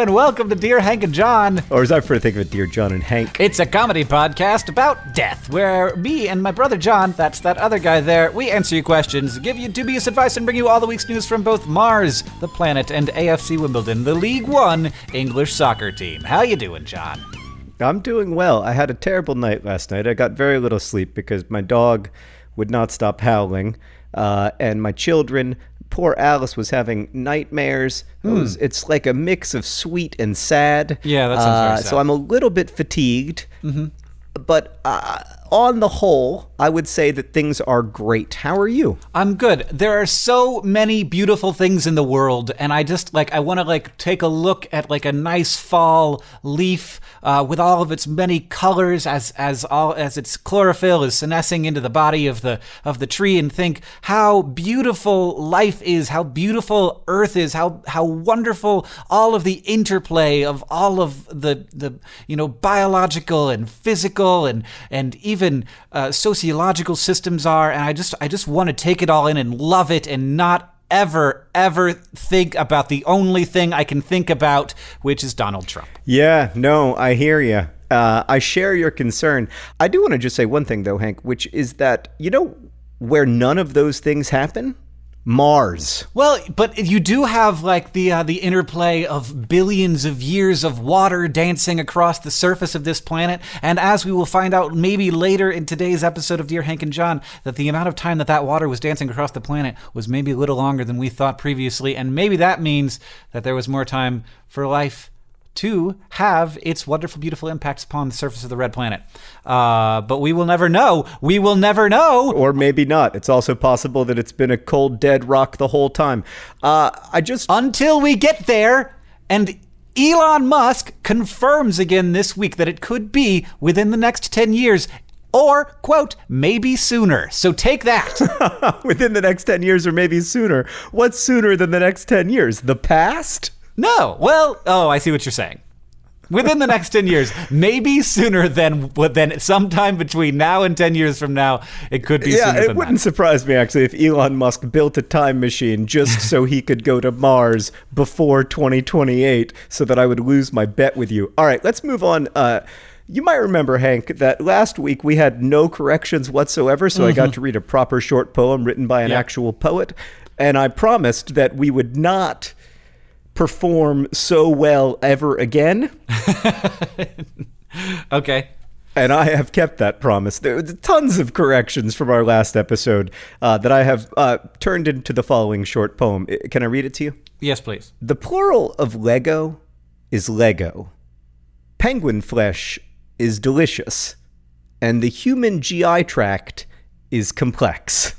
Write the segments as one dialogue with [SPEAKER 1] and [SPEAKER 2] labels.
[SPEAKER 1] and welcome to Dear Hank and John. Or as I prefer to think of it, Dear John and Hank. It's a comedy podcast about death, where me and my brother John, that's that other guy there, we answer your questions, give you dubious advice, and bring you all the week's news from both Mars, the planet, and AFC Wimbledon, the League One English soccer team. How you doing, John?
[SPEAKER 2] I'm doing well. I had a terrible night last night. I got very little sleep because my dog would not stop howling. Uh, and my children poor Alice was having nightmares. Mm. It hmm. was, it's like a mix of sweet and sad. Yeah, that sounds uh, So I'm a little bit fatigued, mm -hmm. but uh, on the whole, I would say that things are great. How are you?
[SPEAKER 1] I'm good. There are so many beautiful things in the world, and I just like I want to like take a look at like a nice fall leaf uh, with all of its many colors as as all as its chlorophyll is senescing into the body of the of the tree, and think how beautiful life is, how beautiful Earth is, how how wonderful all of the interplay of all of the the you know biological and physical and and even even uh, sociological systems are, and I just I just want to take it all in and love it and not ever ever think about the only thing I can think about, which is Donald Trump.
[SPEAKER 2] Yeah, no, I hear you. Uh, I share your concern. I do want to just say one thing though, Hank, which is that you know where none of those things happen Mars.
[SPEAKER 1] Well, but you do have like the uh, the interplay of billions of years of water dancing across the surface of this planet, and as we will find out maybe later in today's episode of Dear Hank and John, that the amount of time that that water was dancing across the planet was maybe a little longer than we thought previously, and maybe that means that there was more time for life to have its wonderful, beautiful impacts upon the surface of the red planet. Uh, but we will never know. We will never know. Or maybe not. It's
[SPEAKER 2] also possible that it's
[SPEAKER 1] been a cold, dead rock the whole time. Uh, I just. Until we get there and. Elon Musk confirms again this week that it could be within the next 10 years or quote maybe sooner so take that within the next 10 years or maybe
[SPEAKER 2] sooner what's sooner than the
[SPEAKER 1] next 10 years the past no. Well, oh, I see what you're saying. Within the next 10 years, maybe sooner than than sometime between now and 10 years from now, it could be yeah, it wouldn't
[SPEAKER 2] that. surprise me actually if Elon Musk built a time machine just so he could go to Mars before 2028 so that I would lose my bet with you. All right, let's move on uh, you might remember, Hank, that last week we had no corrections whatsoever, so mm-hmm. I got mm-hmm. to read a proper short poem written by an yep. actual poet. And I promised that we would not perform so well ever again.
[SPEAKER 1] okay.
[SPEAKER 2] And I have kept that promise. There are tons of corrections from our last episode uh, that I have uh, turned into the following short poem. Can I read it to you? Yes, please. The plural of Lego is Lego. Penguin flesh is delicious. And the human GI tract is complex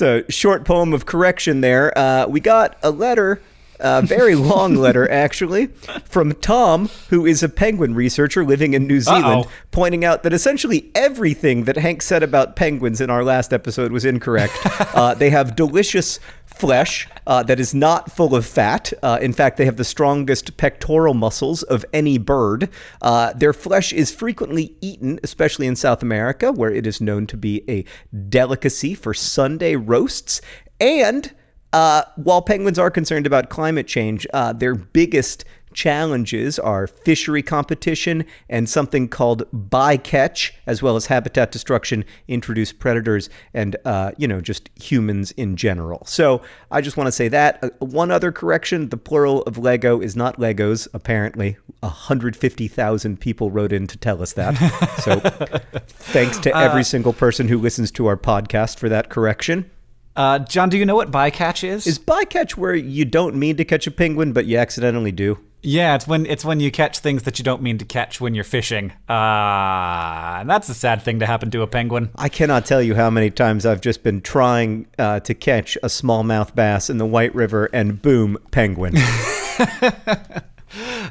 [SPEAKER 2] it's a short poem of correction there. Uh, we got a letter a very long letter actually from Tom, who is a penguin researcher living in New Zealand, Uh-oh. pointing out that essentially everything that Hank said about penguins in our last episode was incorrect. uh, they have delicious flesh uh, that is not full of fat. Uh, in fact, they have the strongest pectoral muscles of any bird. Uh, their flesh is frequently eaten, especially in South America, where it is known to be a delicacy for Sunday roasts. And uh, while penguins are concerned about climate change, uh, their biggest challenges are fishery competition and something called bycatch, as well as habitat destruction, introduced predators, and, uh, you know, just humans in general. So I just want to say that. Uh, one other correction the plural of Lego is not Legos, apparently. 150,000 people wrote in to tell us that. So thanks to uh, every uh, single person who listens to our podcast for that correction. Uh, John, do you know what bycatch is? Is bycatch where you don't mean to catch a penguin, but you accidentally do?
[SPEAKER 1] Yeah, it's when it's when you catch things that you don't mean to catch when you're fishing. Ah, uh, that's a sad thing to happen to a penguin.
[SPEAKER 2] I cannot tell you how many times I've just been trying uh, to catch a smallmouth bass in the White River, and boom, penguin.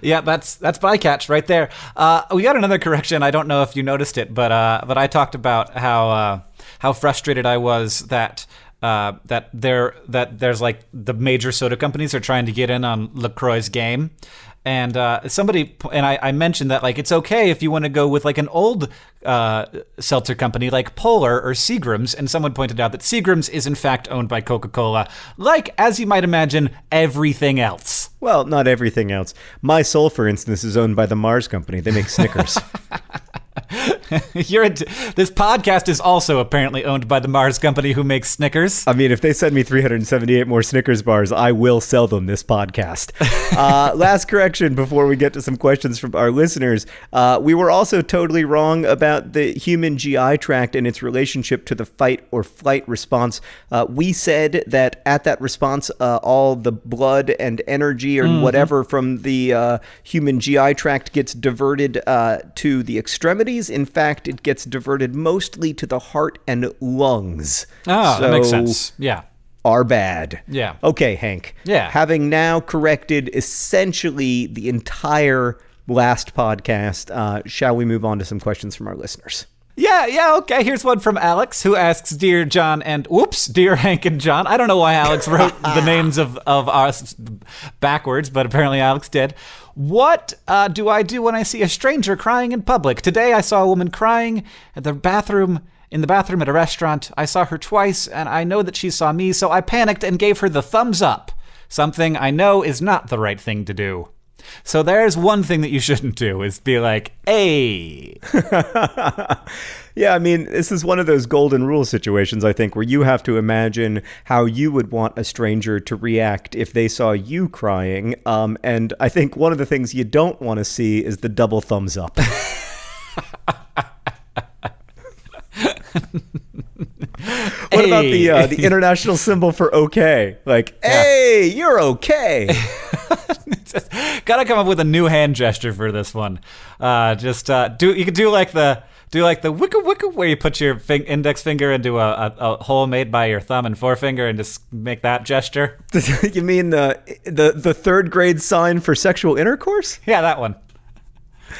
[SPEAKER 1] yeah, that's that's bycatch right there. Uh, we got another correction. I don't know if you noticed it, but uh, but I talked about how uh, how frustrated I was that uh, that there that there's like the major soda companies are trying to get in on Lacroix's game, and uh, somebody and I, I, mentioned that like it's okay if you want to go with like an old uh, seltzer company like Polar or Seagram's, and someone pointed out that Seagram's is in fact owned by Coca-Cola, like as you might imagine, everything else. Well, not everything
[SPEAKER 2] else. My Soul, for instance, is owned by the Mars Company. They make Snickers.
[SPEAKER 1] You're this podcast is also apparently owned by the Mars Company, who makes Snickers. I mean, if they send me 378 more Snickers bars, I will sell them this podcast. uh,
[SPEAKER 2] last correction before we get to some questions from our listeners: uh, we were also totally wrong about the human GI tract and its relationship to the fight or flight response. Uh, we said that at that response, uh, all the blood and energy or mm-hmm. whatever from the uh, human GI tract gets diverted uh, to the extremities. In fact, it gets diverted mostly to the heart and lungs. Ah, so, that makes sense. Yeah are bad. Yeah. Okay, Hank. Yeah. Having now corrected essentially the entire last podcast, uh, shall we move on to some questions from our listeners?
[SPEAKER 1] Yeah, yeah, okay. Here's one from Alex who asks Dear John and whoops, Dear Hank and John. I don't know why Alex wrote the names of, of us backwards, but apparently Alex did. What uh, do I do when I see a stranger crying in public? Today I saw a woman crying at the bathroom in the bathroom at a restaurant. I saw her twice and I know that she saw me, so I panicked and gave her the thumbs up. Something I know is not the right thing to do. So there's one thing that you shouldn't do is be like, hey.
[SPEAKER 2] yeah, I mean, this is one of those golden rule situations, I think, where you have to imagine how you would want a stranger to react if they saw you crying. Um, and I think one of the things you don't want to see is the double thumbs up. What hey. about the uh, the international symbol for okay? Like, yeah.
[SPEAKER 1] hey, you're okay. gotta come up with a new hand gesture for this one. Uh, just uh, do you can do like the do like the wicka wicka where you put your fin index finger into a, a, a, hole made by your thumb and forefinger and just make that gesture.
[SPEAKER 2] you mean the the the third grade sign for sexual intercourse? Yeah, that one.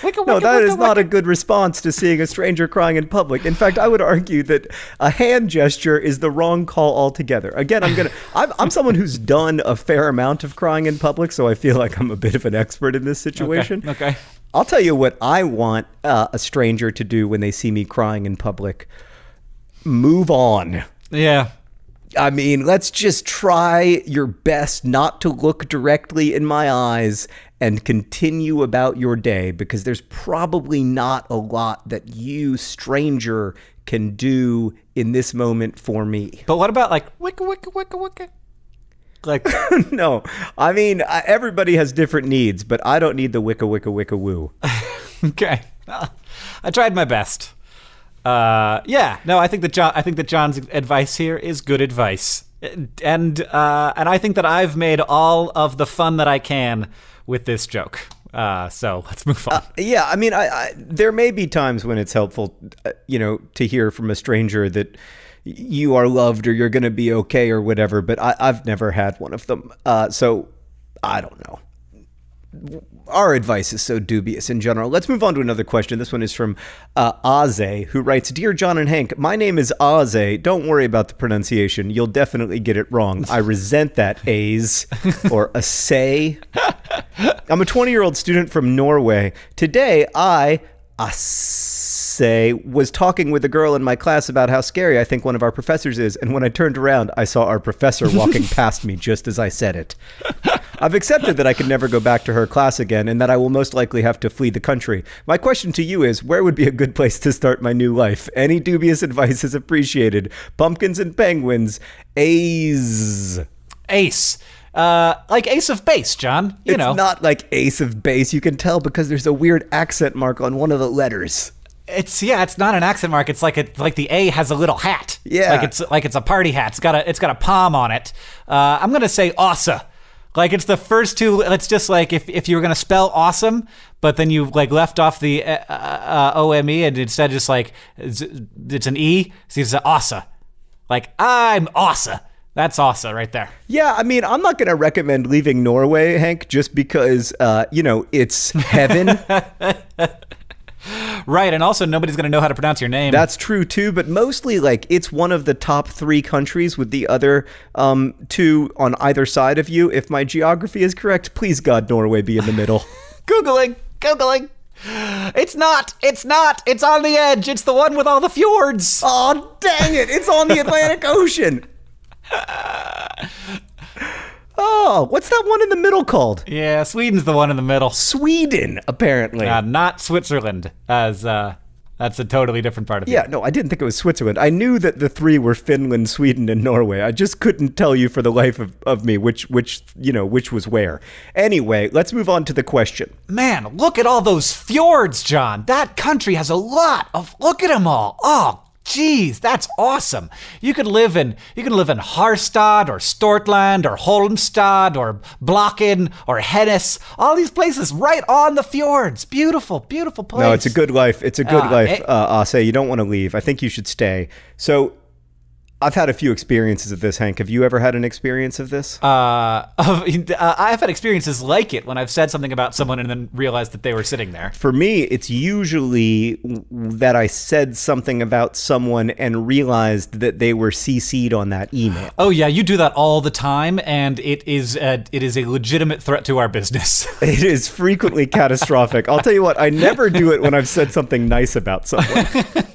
[SPEAKER 2] Wicca, no, wicca, that wicca, is not a good response to seeing a stranger crying in public. In fact, I would argue that a hand gesture is the wrong call altogether. Again, I'm gonna. I'm, I'm someone who's done a fair amount of crying in public, so I feel like I'm a bit of an expert in this situation. Okay. okay. I'll tell you what I want uh, a stranger to do when they see me crying in public. Move on. Yeah. I mean, let's just try your best not to look directly in my eyes and continue about your day because there's probably not a lot that you, stranger, can do in this moment for me. But what about like
[SPEAKER 1] wicka wicka wicka wicka?
[SPEAKER 2] Like no, I mean I, everybody has different needs, but I don't need the wicka wicka wicka woo. okay,
[SPEAKER 1] I tried my best. Uh, yeah, no, I think that John, I think that John's advice here is good advice, and uh, and I think that I've made all of the fun that I can with this joke. Uh, so let's move uh, on. Uh,
[SPEAKER 2] yeah, I mean, I, I, there may be times when it's helpful, uh, you know, to hear from a stranger that you are loved or you're going to be okay or whatever. But I, have never had one of them, uh, so I don't know our advice is so dubious in general. Let's move on to another question. This one is from uh, Aze, who writes Dear John and Hank, my name is Aze. Don't worry about the pronunciation. You'll definitely get it wrong. I resent that A's or a say. I'm a 20 year old student from Norway. Today, I. As- say, was talking with a girl in my class about how scary I think one of our professors is, and when I turned around, I saw our professor walking past me just as I said it. I've accepted that I could never go back to her class again and that I will most likely have to flee the country. My question to you is where would be a good place to start my new life? Any dubious advice is appreciated. Pumpkins and penguins. A's. Ace. Uh, like Ace of Base, John. You it's know, not like Ace of Base. You can tell because there's a weird accent mark on one of the letters.
[SPEAKER 1] It's yeah, it's not an accent mark. It's like it's like the A has a little hat. Yeah, like it's like it's a party hat. It's got a it's got a palm on it. Uh, I'm gonna say awesome. Like it's the first two. It's just like if, if you were gonna spell awesome, but then you like left off the uh, uh, O M E and instead just like it's, it's an E. So it's awesome. Like I'm awesome. That's awesome right there.
[SPEAKER 2] Yeah, I mean, I'm not going to recommend leaving Norway, Hank, just because, uh, you know, it's heaven.
[SPEAKER 1] Right, and also nobody's going to know how to pronounce your name. That's
[SPEAKER 2] true too, but mostly like it's one of the top three countries with the other um, two on either side of you. If my geography is correct, please God, Norway be in the middle.
[SPEAKER 1] Googling, Googling. It's not. It's not. It's on the edge. It's the one with all the fjords. Oh, dang it. It's on the Atlantic Ocean. Oh, what's that one in the middle called? Yeah, Sweden's the one in the middle. Sweden, apparently. Uh, not Switzerland, as uh, that's a totally different part of it. Yeah,
[SPEAKER 2] no, I didn't think it was Switzerland. I knew that the three were Finland, Sweden, and Norway. I just couldn't tell you for the life of, of me which which you know which was where. Anyway, let's move on
[SPEAKER 1] to the question. Man, look at all those fjords, John. That country has a lot of. Look at them all. Oh Geez, that's awesome. You could live in you could live in Harstad or Stortland or Holmstad or Blocken or Hennes. All these places right on the fjords. Beautiful, beautiful place. No, it's a good
[SPEAKER 2] life. It's a good uh, life, it, uh, say You don't want to leave. I think you should stay. So I've had a few experiences of this, Hank. Have you ever had an experience of this?
[SPEAKER 1] Uh, uh, I've had experiences like it when I've said something about someone and then realized that they were sitting there.
[SPEAKER 2] For me, it's usually that I said something about someone and realized that they were CC'd on that email.
[SPEAKER 1] Oh yeah, you do that all the time, and it is a, it is a legitimate threat to our business. it
[SPEAKER 2] is frequently catastrophic. I'll tell you what, I never do it when I've said something nice about someone.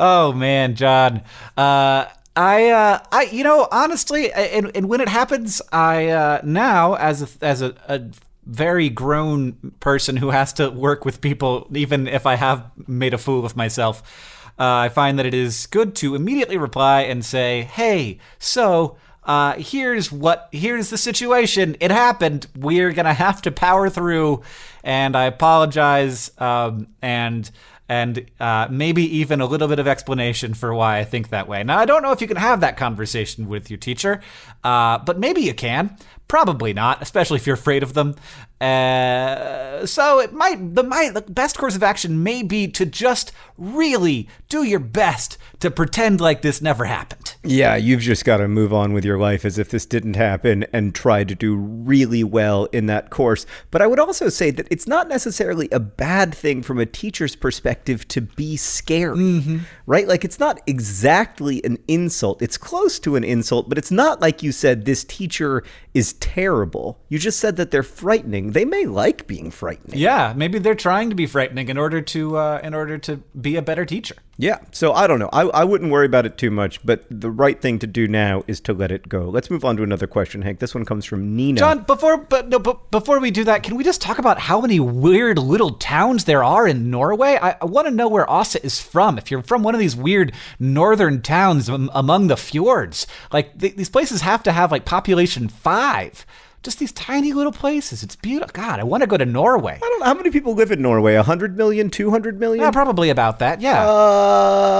[SPEAKER 1] Oh man, John. Uh, I, uh, I, you know, honestly, and, and when it happens, I uh, now as a, as a, a very grown person who has to work with people, even if I have made a fool of myself, uh, I find that it is good to immediately reply and say, "Hey, so." Uh, here's what here's the situation it happened we're gonna have to power through and i apologize um, and and uh, maybe even a little bit of explanation for why I think that way. Now, I don't know if you can have that conversation with your teacher, uh, but maybe you can. Probably not, especially if you're afraid of them. Uh, so it might the might the best course of action may be to just really do your best to pretend like this never happened. Yeah,
[SPEAKER 2] you've just got to move on with your life as if this didn't happen and try to do really well in that course. But I would also say that it's not necessarily a bad thing from a teacher's perspective to be scary. Mm -hmm. Right? Like it's not exactly an insult. It's close to an insult, but it's not like you said this teacher is terrible. You just said that they're frightening frightening, they may like being frightening.
[SPEAKER 1] Yeah, maybe they're trying to be frightening in order to uh, in order to be a better teacher.
[SPEAKER 2] Yeah, so I don't know. I, I wouldn't worry about it too much, but the right thing to do now is to let it go. Let's move on to another question, Hank. This one comes from Nina. John,
[SPEAKER 1] before but no, but before we do that, can we just talk about how many weird little towns there are in Norway? I, I want to know where Asa is from. If you're from one of these weird northern towns among the fjords, like th- these places have to have like population five just these tiny little places. It's beautiful. God, I want to go to Norway. I don't
[SPEAKER 2] know how many people live in Norway. 100 million, 200 million? Yeah,
[SPEAKER 1] probably about that. Yeah.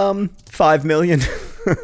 [SPEAKER 2] Um, 5 million.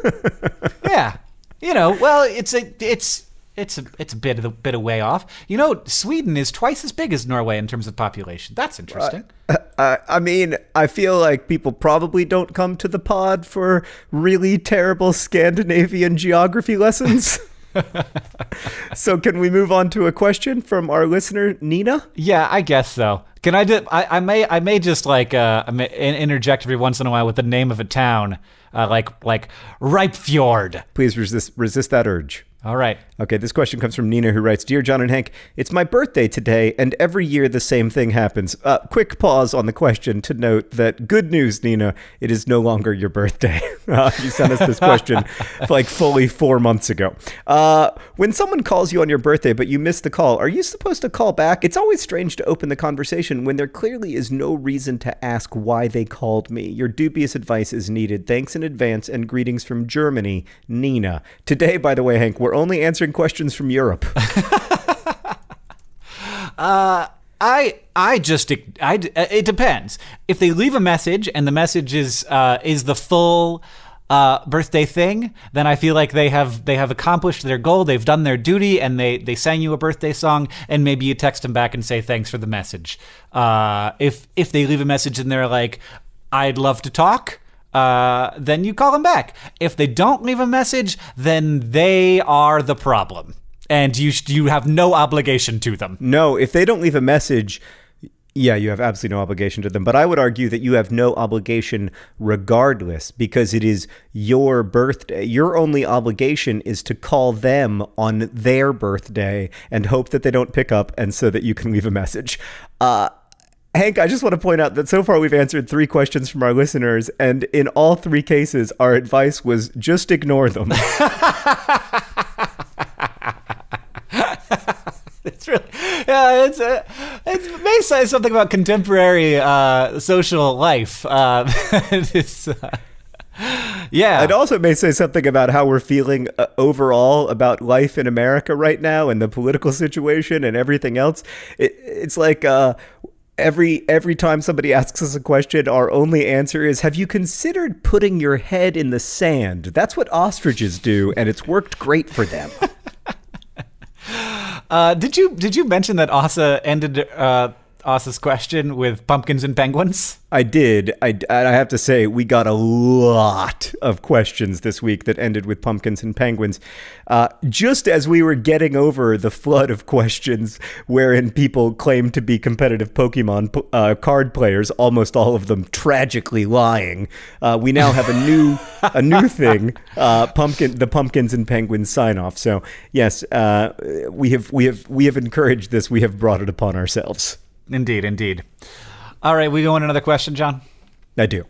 [SPEAKER 1] yeah. You know, well, it's a it's it's a it's a bit of a bit of way off. You know, Sweden is twice as big as Norway in terms of population. That's interesting. Uh, I, I mean, I
[SPEAKER 2] feel like people probably don't come to the pod for really terrible Scandinavian geography lessons. so can we move on to a question from our listener Nina?
[SPEAKER 1] Yeah, I guess so. Can I do? I, I may I may just like uh, interject every once in a while with the name of a town, uh, like like Ripefjord.
[SPEAKER 2] Please resist resist that urge. All right, Okay, this question comes from Nina, who writes Dear John and Hank, it's my birthday today, and every year the same thing happens. Uh, quick pause on the question to note that good news, Nina, it is no longer your birthday. Uh, you sent us this question like fully four months ago. Uh, when someone calls you on your birthday, but you miss the call, are you supposed to call back? It's always strange to open the conversation when there clearly is no reason to ask why they called me. Your dubious advice is needed. Thanks in advance, and greetings from Germany, Nina. Today, by the way, Hank, we're only answering answering questions from Europe.
[SPEAKER 1] uh, I I just I it depends. If they leave a message and the message is uh, is the full uh, birthday thing, then I feel like they have they have accomplished their goal. They've done their duty, and they they sang you a birthday song, and maybe you text them back and say thanks for the message. Uh, if if they leave a message and they're like, "I'd love to talk," uh, then you call them back. If they don't leave a message, then they are the problem, and you you have no obligation to them.
[SPEAKER 2] No, if they don't leave a message. Yeah, you have absolutely no obligation to them. But I would argue that you have no obligation regardless because it is your birthday. Your only obligation is to call them on their birthday and hope that they don't pick up and so that you can leave a message. Uh, Hank, I just want to point out that so far we've answered three questions from our listeners, and in all three cases, our advice was just ignore them. it's
[SPEAKER 1] really, yeah, it's uh, it may say something about contemporary uh, social life. Uh, uh,
[SPEAKER 2] yeah. It also may say something about how we're feeling uh, overall about life in America right now and the political situation and everything else. It, it's like, uh, every every time somebody asks us a question, our only answer is, "Have you considered putting your head in the sand?" That's what ostriches do,
[SPEAKER 1] and it's worked great for them. uh, did you did you mention that Asa ended? Uh asked this question with pumpkins and penguins? I did.
[SPEAKER 2] I, I have to say, we got a lot of questions this week that ended with pumpkins and penguins. Uh, just as we were getting over the flood of questions wherein people claimed to be competitive Pokemon uh, card players, almost all of them tragically lying, uh, we now have a new a new thing, uh, pumpkin the pumpkins and penguins sign off. So yes, uh, we have we have we have encouraged this. We have brought it upon ourselves.
[SPEAKER 1] Indeed, indeed. All right, we go on another question, John. I do.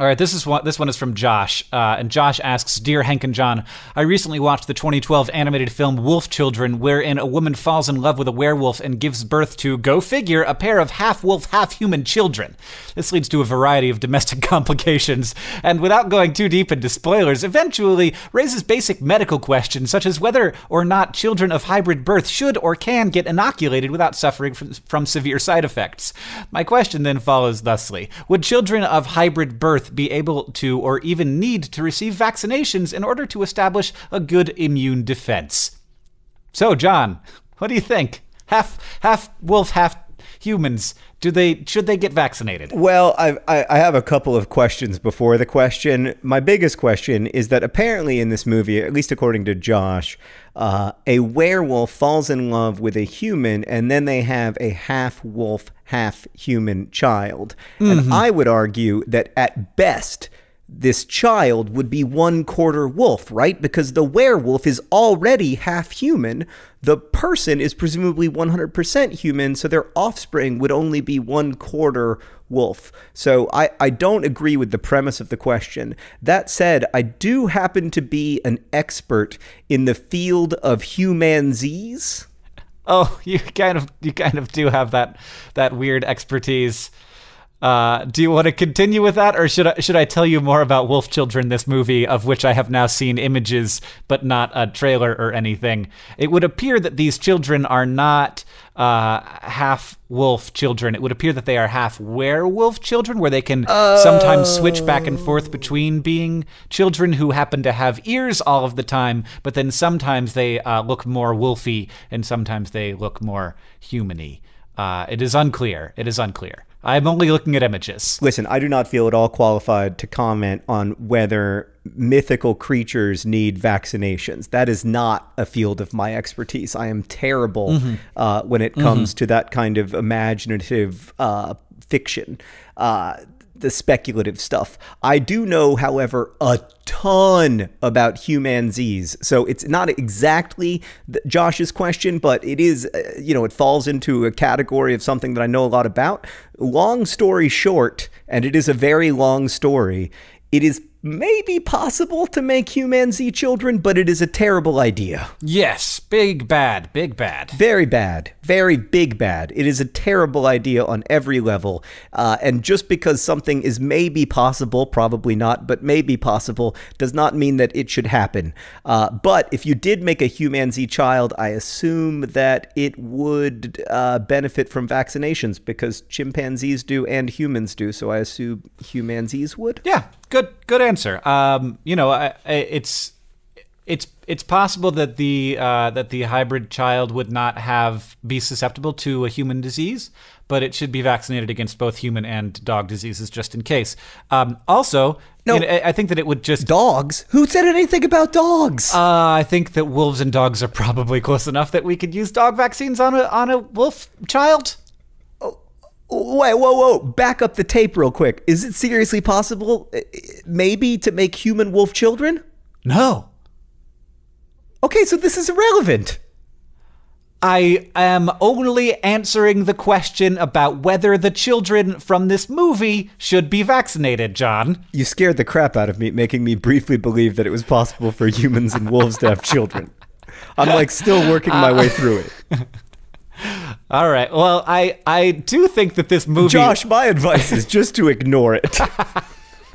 [SPEAKER 1] All right, this is one. This one is from Josh, uh, and Josh asks, "Dear Hank and John, I recently watched the 2012 animated film Wolf Children, wherein a woman falls in love with a werewolf and gives birth to, go figure, a pair of half wolf, half human children. This leads to a variety of domestic complications, and without going too deep into spoilers, eventually raises basic medical questions such as whether or not children of hybrid birth should or can get inoculated without suffering from, from severe side effects. My question then follows thusly: Would children of hybrid birth be able to or even need to receive vaccinations in order to establish a good immune defense. So, John, what do you think? Half half wolf, half humans do they should they get vaccinated? Well, I, I
[SPEAKER 2] have a couple of questions before the question. My biggest question is that apparently in this movie, at least according to Josh, uh, a werewolf falls in love with a human, and then they have a half wolf, half human child. Mm -hmm. And mm-hmm. I would argue that at best this child would be one quarter wolf, right? Because the werewolf is already half human. The person is presumably 100% human, so their offspring would only be one quarter wolf. So I, I don't agree with the premise of the question. That said, I do happen to be an expert in the field of humanzees.
[SPEAKER 1] Oh, you kind of you kind of do have that that weird expertise. Uh, do you want to continue with that, or should I, should I tell you more about Wolf Children, this movie of which I have now seen images but not a trailer or anything? It would appear that these children are not uh, half wolf children. It would appear that they are half werewolf children, where they can oh. sometimes switch back and forth between being children who happen to have ears all of the time, but then sometimes they uh, look more wolfy and sometimes they look more humany. Uh, it is unclear. It is unclear. I'm only looking at images. Listen, I do
[SPEAKER 2] not feel at all qualified to comment on whether mythical creatures need vaccinations. That is not a field of my expertise. I am terrible mm -hmm. uh, when it comes mm -hmm. to that kind of imaginative uh, fiction. Uh, the speculative stuff. I do know, however, a ton about humanzees. So it's not exactly Josh's question, but it is, uh, you know, it falls into a category of something that I know a lot about. Long story short, and it is a very long story, it is may be possible to make human Z children, but it is a terrible idea.
[SPEAKER 1] Yes, big bad, big bad. Very bad, very
[SPEAKER 2] big bad. It is a terrible idea on every level. Uh, and just because something is maybe possible, probably not, but maybe possible, does not mean that it should happen. Uh, but if you did make a human Z child, I assume that it would uh, benefit from vaccinations because chimpanzees do and humans do. So I assume humanzees would. Yeah,
[SPEAKER 1] good, good answer answer. Um, you know, I, I, it's it's it's possible that the uh, that the hybrid child would not have be susceptible to a human disease, but it should be vaccinated against both human and dog diseases just in case. Um, also, no, you know, I think that it would just dogs. Who said anything about dogs? Uh, I think that wolves and dogs are probably close enough that we could use dog vaccines on a on a wolf child. Wait, whoa, whoa! Back up the tape real quick. Is
[SPEAKER 2] it seriously possible, uh, uh, maybe, to make human wolf children? No.
[SPEAKER 1] Okay, so this is irrelevant. I am only answering the question about whether the children from this movie should be vaccinated, John.
[SPEAKER 2] You scared the crap out of me, making me briefly believe that it was possible for humans
[SPEAKER 1] and wolves to have children. I'm like still working my way uh, through it. All right. Well, I I do think that this movie. Josh,
[SPEAKER 2] my advice is just to ignore it.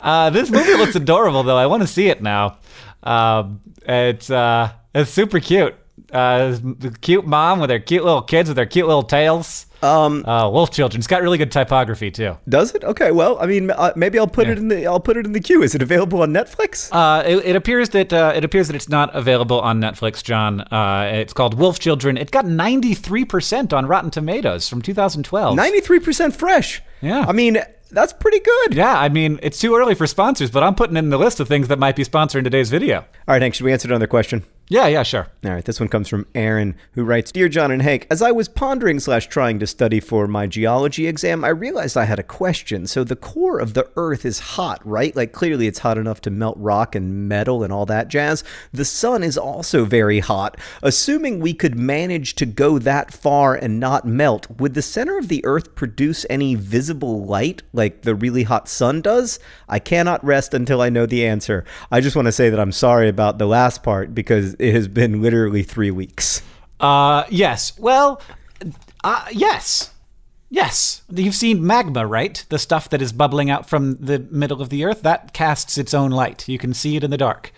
[SPEAKER 1] uh, this movie looks adorable, though. I want to see it now. Um, it's uh, it's super cute. Uh, the cute mom with their cute little kids with their cute little tails. Um, uh, Wolf Children. It's got really good typography too.
[SPEAKER 2] Does it? Okay. Well, I mean, uh, maybe I'll put yeah. it in the I'll put it in the queue. Is it available
[SPEAKER 1] on Netflix? Uh, it, it, appears that uh, it appears that it's not available on Netflix, John. Uh, it's called Wolf Children. It got ninety three percent on Rotten Tomatoes from two thousand twelve. Ninety three percent fresh. Yeah. I mean, that's pretty good. Yeah, I mean, it's too early for sponsors, but I'm putting in the list of things that might be sponsoring today's video. All right, Hank, should we answer another question? Yeah, yeah, sure. All right, this one comes
[SPEAKER 2] from Aaron, who writes Dear John and Hank, as I was pondering slash trying to study for my geology exam, I realized I had a question. So the core of the Earth is hot, right? Like, clearly it's hot enough to melt rock and metal and all that jazz. The sun is also very hot. Assuming we could manage to go that far and not melt, would the center of the Earth produce any visible light like the really hot sun does? I cannot rest until I know the answer. I just want to say that I'm sorry about the last part because it has been literally three weeks.
[SPEAKER 1] Uh, yes. Well, uh, yes. Yes, you've seen magma, right? The stuff that is bubbling out from the middle of the earth that casts its own light. You can see it in the dark.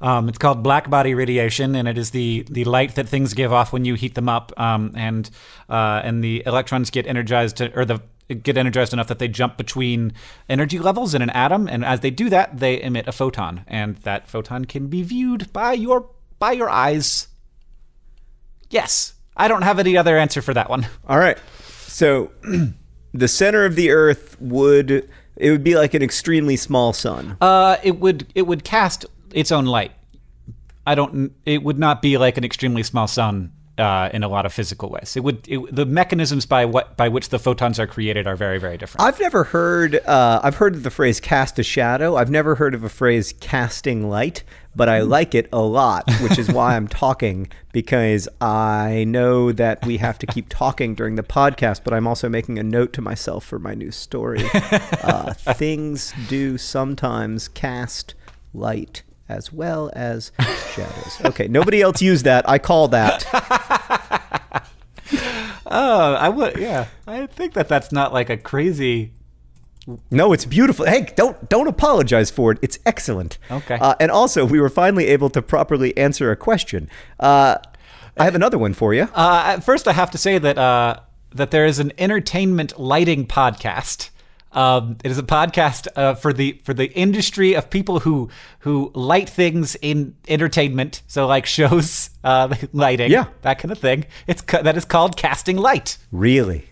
[SPEAKER 1] Um, it's called black body radiation, and it is the the light that things give off when you heat them up, um, and uh, and the electrons get energized, to, or the get energized enough that they jump between energy levels in an atom, and as they do that, they emit a photon, and that photon can be viewed by your by your eyes? Yes. I don't have any other answer for that one. All right. So
[SPEAKER 2] the center of the earth would it would be like an extremely small sun.
[SPEAKER 1] Uh it would it would cast its own light. I don't it would not be like an extremely small sun uh, in a lot of physical ways. It would it, the mechanisms by what by which the photons are created are very very different.
[SPEAKER 2] I've never heard uh, I've heard the phrase cast a shadow. I've never heard of a phrase casting light but I hmm. like it a lot, which is why I'm talking because I know that we have to keep talking during the podcast, but I'm also making a note to myself for my new story. Uh, things do sometimes cast light as well as shadows. Okay, nobody else used that. I call that.
[SPEAKER 1] oh, I would. Yeah, I think that that's not like a crazy
[SPEAKER 2] no, it's beautiful. Hey, don't don't apologize for it. It's excellent. Okay. Uh, and also, we were finally able to properly answer a question. Uh, I have another one for you.
[SPEAKER 1] Uh, first, I have to say that uh, that there is an entertainment lighting podcast. Um, it is a podcast uh, for the for the industry of people who who light things in entertainment, so like shows, uh, lighting, yeah. that kind of thing. It's that is called casting light. Really.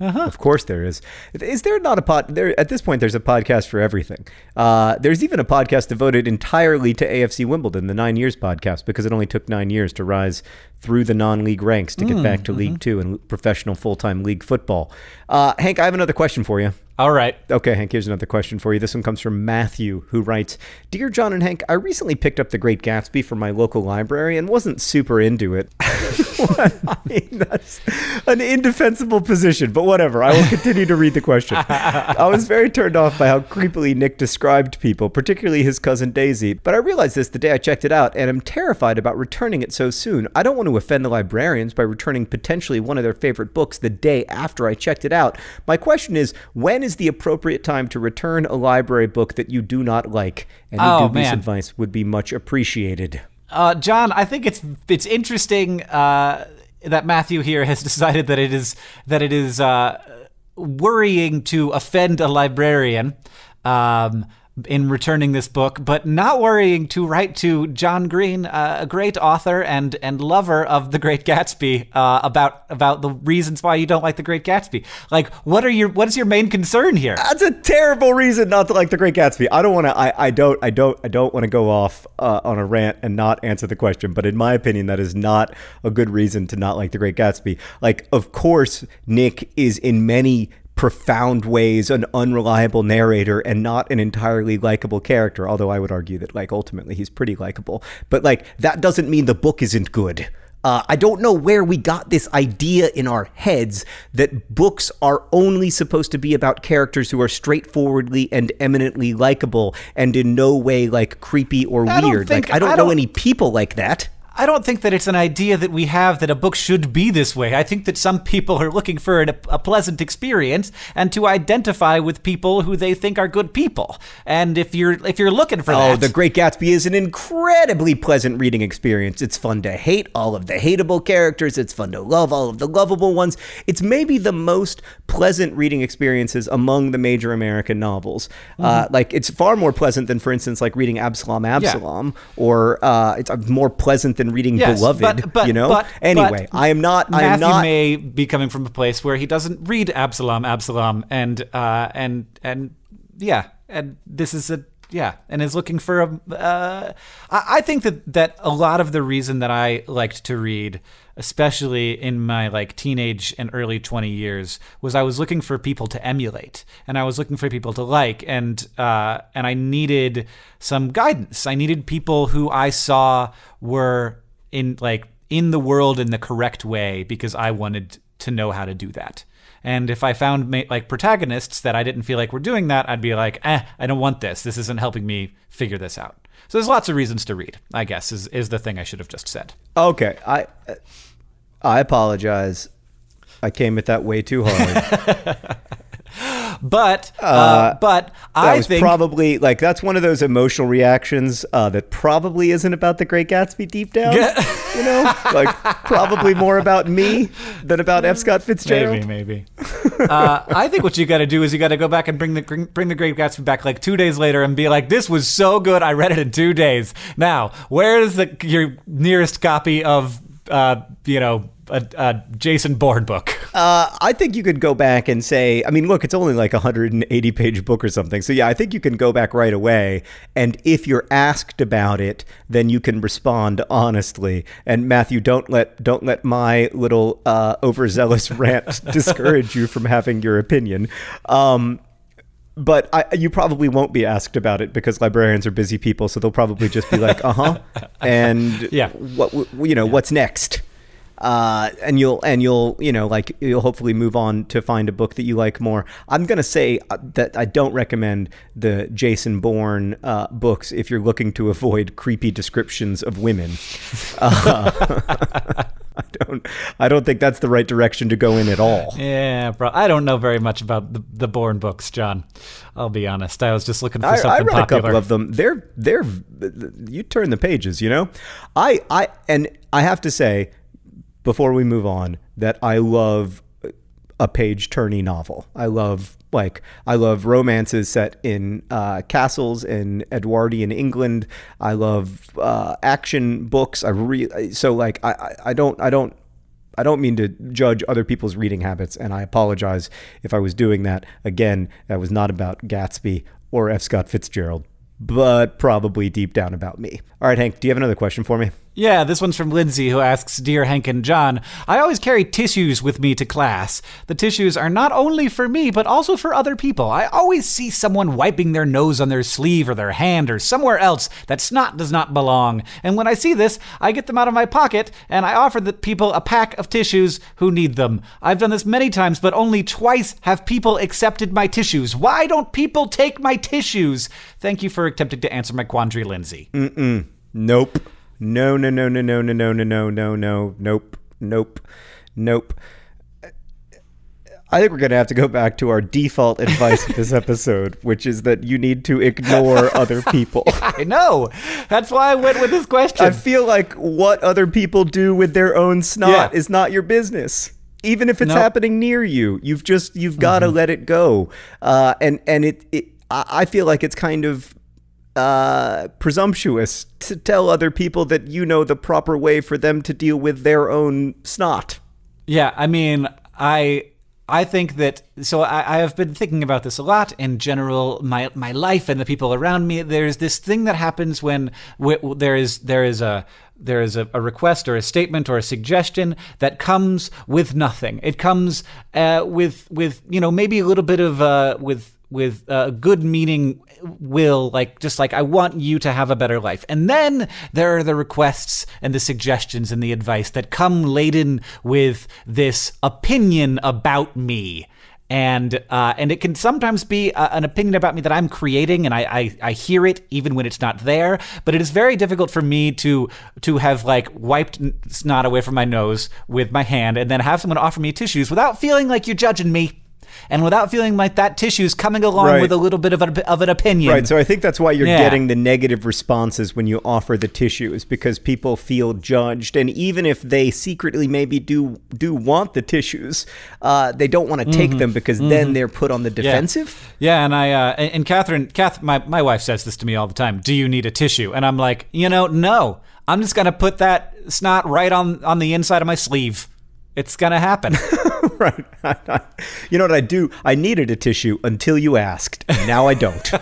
[SPEAKER 1] Uh-huh.
[SPEAKER 2] Of course there is. Is there not a pod? There at this point, there's a podcast for everything. Uh, there's even a podcast devoted entirely to AFC Wimbledon, the Nine Years podcast, because it only took nine years to rise through the non-league ranks to get mm, back to mm-hmm. League Two and professional full-time league football. Uh, Hank, I have another question for you. All right. Okay, Hank, here's another question for you. This one comes from Matthew, who writes Dear John and Hank, I recently picked up The Great Gatsby from my local library and wasn't super into it. I mean, that's an indefensible position, but whatever. I will continue to read the question. I was very turned off by how creepily Nick described people, particularly his cousin Daisy, but I realized this the day I checked it out and am terrified about returning it so soon. I don't want to offend the librarians by returning potentially one of their favorite books the day after I checked it out. My question is when is the appropriate time to return a library book that you do not like? Any oh, dubious man. advice would be much appreciated.
[SPEAKER 1] Uh, John, I think it's it's interesting uh, that Matthew here has decided that it is that it is uh, worrying to offend a librarian. Um, in returning this book, but not worrying to write to John Green, uh, a great author and and lover of The Great Gatsby, uh, about about the reasons why you don't like The Great Gatsby. Like, what are your what is your main concern here? That's
[SPEAKER 2] a terrible reason not to like The Great Gatsby. I don't want to. I, I don't. I don't. I don't want to go off uh, on a rant and not answer the question. But in my opinion, that is not a good reason to not like The Great Gatsby. Like, of course, Nick is in many profound ways an unreliable narrator and not an entirely likable character although i would argue that like ultimately he's pretty likable but like that doesn't mean the book isn't good uh, I don't know where we got this idea in our heads that books are only supposed to be about characters who are straightforwardly and eminently likable and in no way like creepy or I weird. Think, like I don't I know don't, any people like that.
[SPEAKER 1] I don't think that it's an idea that we have that a book should be this way. I think that some people are looking for an, a pleasant experience and to identify with people who they think are good people. And if you're if you're looking for oh, that,
[SPEAKER 2] The Great Gatsby is an incredibly pleasant reading experience. It's fun to hate all of the hateable characters. It's fun to love all of the lovable ones. It's maybe the most pleasant reading experiences among the major American novels. Uh, mm-hmm. Uh, like it's far more pleasant than, for instance, like reading Absalom Absalom, yeah. or uh, it's more pleasant than been reading yes, Beloved, but, but, you know? But, anyway, I am not. I am Matthew not.
[SPEAKER 1] may be coming from a place where he doesn't read Absalom, Absalom, and, uh, and, and, yeah. And this is a yeah, and is looking for a. Um, uh, I think that that a lot of the reason that I liked to read, especially in my like teenage and early twenty years, was I was looking for people to emulate, and I was looking for people to like, and uh, and I needed some guidance. I needed people who I saw were in like in the world in the correct way because I wanted to know how to do that. And if I found like protagonists that I didn't feel like were doing that, I'd be like, eh, I don't want this. This isn't helping me figure this out. So there's lots of reasons to read. I guess is is the thing I should have just said.
[SPEAKER 2] Okay, I I apologize. I came at that way too hard. But uh, uh, but I think probably like that's one of those emotional reactions uh, that probably isn't about the Great Gatsby deep down. you know, like probably more about me than about F. Scott Fitzgerald. Maybe, maybe.
[SPEAKER 1] Uh, I think what you got to do is you got to go back and bring the bring the Great Gatsby back like two days later and be like, "This was so good, I read it in two days." Now, where is the your nearest copy of uh, you know, a, a, Jason Bourne book?
[SPEAKER 2] Uh, I think you could go back and say, I mean, look, it's only like a 180 page book or something. So, yeah, I think you can go back right away. And if you're asked about it, then you can respond honestly. And Matthew, don't let don't let my little uh, overzealous rant discourage you from having your opinion. Um, but I, you probably won't be asked about it because librarians are busy people, so they'll probably just be like, "Uh huh," and yeah, what you know, yeah. what's next? Uh, and you'll and you'll you know like you'll hopefully move on to find a book that you like more. I'm gonna say uh, that I don't recommend the Jason Bourne uh, books if you're looking to avoid creepy descriptions of women. Uh, I don't. I don't think that's the right direction to go in at all.
[SPEAKER 1] Yeah, bro. I don't know very much about the, the Bourne books, John. I'll be honest. I was just looking for I, popular. I read popular. a couple of
[SPEAKER 2] them. They're they're. You turn the pages, you know. I I and I have to say, before we move on, that I love a page turning novel. I love like I love romances set in uh, castles in Edwardian England. I love uh, action books. I re- so like I, I don't I don't I don't mean to judge other people's reading habits, and I apologize if I was doing that. Again, that was not about Gatsby or F. Scott Fitzgerald, but probably deep down about me. All right, Hank, do you have another question for me?
[SPEAKER 1] Yeah, this one's from Lindsay, who asks Dear Hank and John, I always carry tissues with me to class. The tissues are not only for me, but also for other people. I always see someone wiping their nose on their sleeve or their hand or somewhere else that snot does not belong. And when I see this, I get them out of my pocket and I offer the people a pack of tissues who need them. I've done this many times, but only twice have people accepted my tissues. Why don't people take my tissues? Thank you for attempting to answer my quandary, Lindsay.
[SPEAKER 2] Mm mm. Nope. No, no, no, no, no, no, no, no, no, no, no, nope, nope, nope. I think we're going to have to go back to our default advice this episode, which is that you need to ignore other people. I know. That's why I went with this question. I feel like what other people do with their own snot yeah. is not your business. Even if it's nope. happening near you, you've just you've got to mm -hmm. let it go. Uh, and and it, it I feel like it's kind of uh, presumptuous to tell other people that you know the proper way for them to deal with their own snot.
[SPEAKER 1] Yeah, I mean, I I think that so I, I, have been thinking about this a lot in general my my life and the people around me. There's this thing that happens when there is there is a there is a, a, request or a statement or a suggestion that comes with nothing. It comes uh, with with you know maybe a little bit of uh, with with uh, good meaning will, like just like I want you to have a better life. And then there are the requests and the suggestions and the advice that come laden with this opinion about me and uh, and it can sometimes be uh, an opinion about me that I'm creating, and I, I, I hear it even when it's not there. But it is very difficult for me to to have like wiped snot away from my nose with my hand, and then have someone offer me tissues without feeling like you're judging me and without feeling like that tissue is coming along right. with a little bit of, a, of an opinion. Right. So I
[SPEAKER 2] think that's why you're yeah. getting the negative responses when you offer the tissue is because people feel judged, and even if they secretly maybe do do want the tissues, uh, they don't want to take mm -hmm. them because mm -hmm. then they're put on the defensive.
[SPEAKER 1] Yeah, yeah and I uh, and Catherine, Kath, my my wife says this to me all the time. Do you need a tissue? And I'm like, you know, no. I'm just gonna put that snot right on on the inside of my sleeve. It's gonna happen. right. you know what I
[SPEAKER 2] do? I needed a tissue until you asked. Now I don't.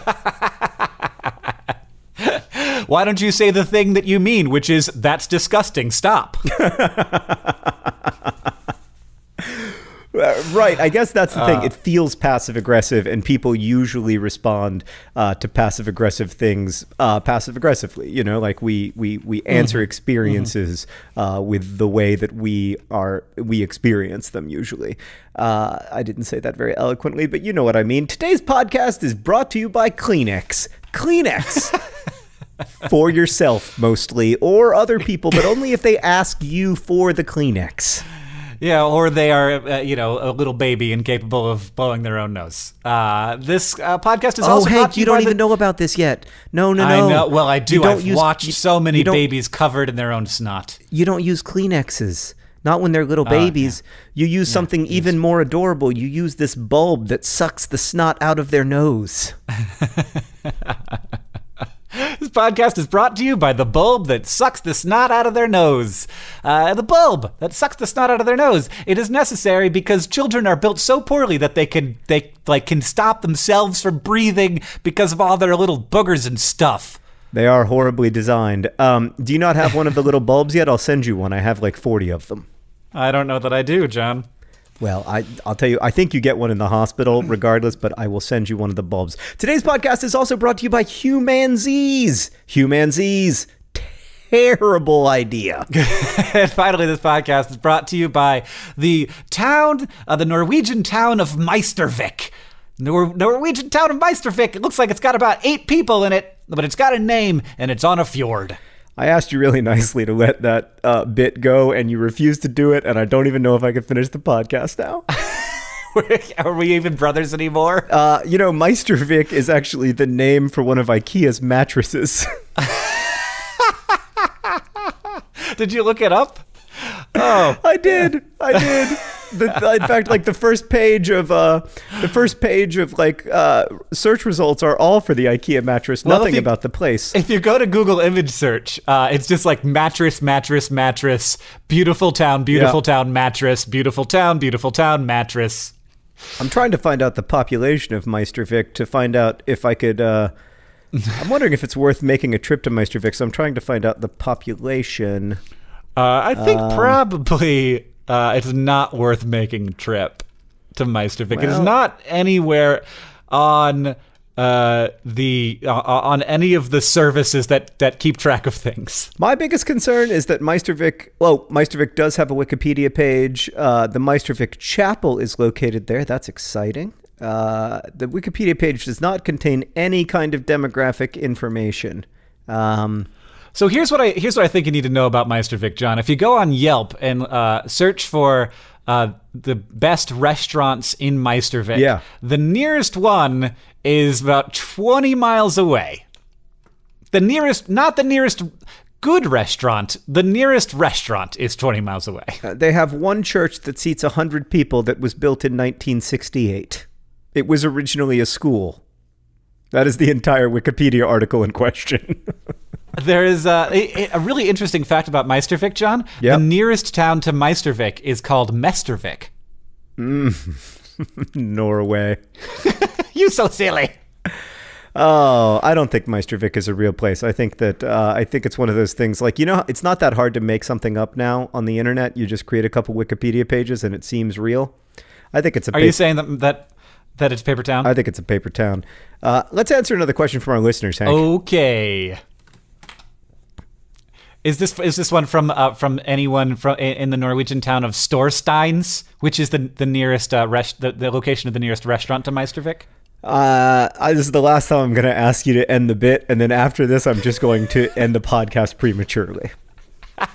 [SPEAKER 1] Why don't you say the thing that you mean, which is, that's disgusting, stop?
[SPEAKER 2] Uh, right. I guess that's the uh, thing. It feels passive aggressive, and people usually respond uh, to passive aggressive things uh, passive aggressively. You know, like we we we mm-hmm. answer mm-hmm. experiences uh, with the way that we are we experience them usually. Uh, I didn't say that very eloquently, but you know what I mean. Today's podcast is brought to you by Kleenex. Kleenex. for yourself mostly or other people, but only if they ask you for the Kleenex.
[SPEAKER 1] Yeah, or they are, uh, uh, you know, a little baby incapable of blowing their own nose. Uh, this uh, podcast is oh, also. Oh, Hank, you don't even
[SPEAKER 2] the... know about this yet. No, no, no. I know. Well, I do. I've use... watched
[SPEAKER 1] so many babies covered in their own snot.
[SPEAKER 2] You don't use Kleenexes. Not when they're little uh, babies. Yeah. You use yeah, something even more adorable. You use this
[SPEAKER 1] bulb that sucks the snot out of their nose. this podcast is brought to you by the bulb that sucks the snot out of their nose. Uh, the bulb that sucks the snot out of their nose. It is necessary because children are built so poorly that they can they like can stop themselves from breathing because of all their little boogers and stuff.
[SPEAKER 2] They are horribly designed. Um, do you not have one of the little bulbs yet? I'll send you one. I have like forty of them.
[SPEAKER 1] I don't know that I do, John.
[SPEAKER 2] Well, I, I'll tell you, I think you get one in the hospital mm-hmm. regardless, but I will send you one of the bulbs. Today's podcast is also brought to you by Humanzees.
[SPEAKER 1] Humanzees. Terrible idea. and finally, this podcast is brought to you by the town, uh, the Norwegian town of Meistervik. Nor- Norwegian town of Meistervik. It looks like it's got about eight people in it, but it's got a name and it's on a fjord.
[SPEAKER 2] I asked you really nicely to let that uh, bit go, and you refused to do it, and I don't even know if I can finish the podcast now.
[SPEAKER 1] Are we even brothers anymore?
[SPEAKER 2] Uh, you know, Meistervik is actually the name for one of IKEA's mattresses.
[SPEAKER 1] did you look it up?
[SPEAKER 2] Oh, I did. I did the, in fact, like the first page of uh, the first page of like uh, search results are all for the IKEA mattress. Well, nothing you, about the
[SPEAKER 1] place. If you go to Google image search, uh, it's just like mattress, mattress, mattress, beautiful town, beautiful yeah. town, mattress, beautiful town, beautiful town, mattress.
[SPEAKER 2] I'm trying to find out the population of Meistervik to find out if I could. Uh, I'm wondering if it's worth making a trip to Meistervik. So I'm trying to find out the population. Uh, I think um,
[SPEAKER 1] probably uh, it's not worth making a trip to Meistervik. Well, it is not anywhere on uh, the uh, uh, on any of the services that that keep track of things.
[SPEAKER 2] My biggest concern is that Meistervik. Well, Meistervik does have a Wikipedia page. Uh, the Meistervik Chapel is located there. That's exciting. Uh, the Wikipedia page does not contain any kind of demographic information.
[SPEAKER 1] Um, so here's what I here's what I think you need to know about Meister Vic John. If you go on Yelp and uh, search for uh, the best restaurants in Meistervik, yeah. the nearest one is about 20 miles away. The nearest, not the nearest good restaurant, the nearest restaurant is 20
[SPEAKER 2] miles away. Uh, they have one church that seats 100 people that was built in 1968. It was originally a school. That is the entire Wikipedia article in
[SPEAKER 1] question. There is uh, a, a, really interesting fact about Meistervik, John. Yep. The nearest town to Meistervik is called Mestervik.
[SPEAKER 2] Mm. Norway.
[SPEAKER 1] you so silly.
[SPEAKER 2] Oh, I don't think Meistervik is a real place. I think that uh, I think it's one of those things like you know it's not that hard to make something up now on the internet. You just create a couple Wikipedia pages and it seems real. I think it's a. Are you saying that that that
[SPEAKER 1] it's paper town? I think it's a paper town.
[SPEAKER 2] Uh, let's answer another question from our listeners, Hank.
[SPEAKER 1] Okay. Is this is this one from uh, from anyone from in the Norwegian town of Storsteins, which is the the nearest uh, rest, the, the location of the nearest restaurant to Meistervik?
[SPEAKER 2] Uh, I, this is the last time I'm going to ask you to end the bit, and then after this, I'm just going to end the podcast prematurely.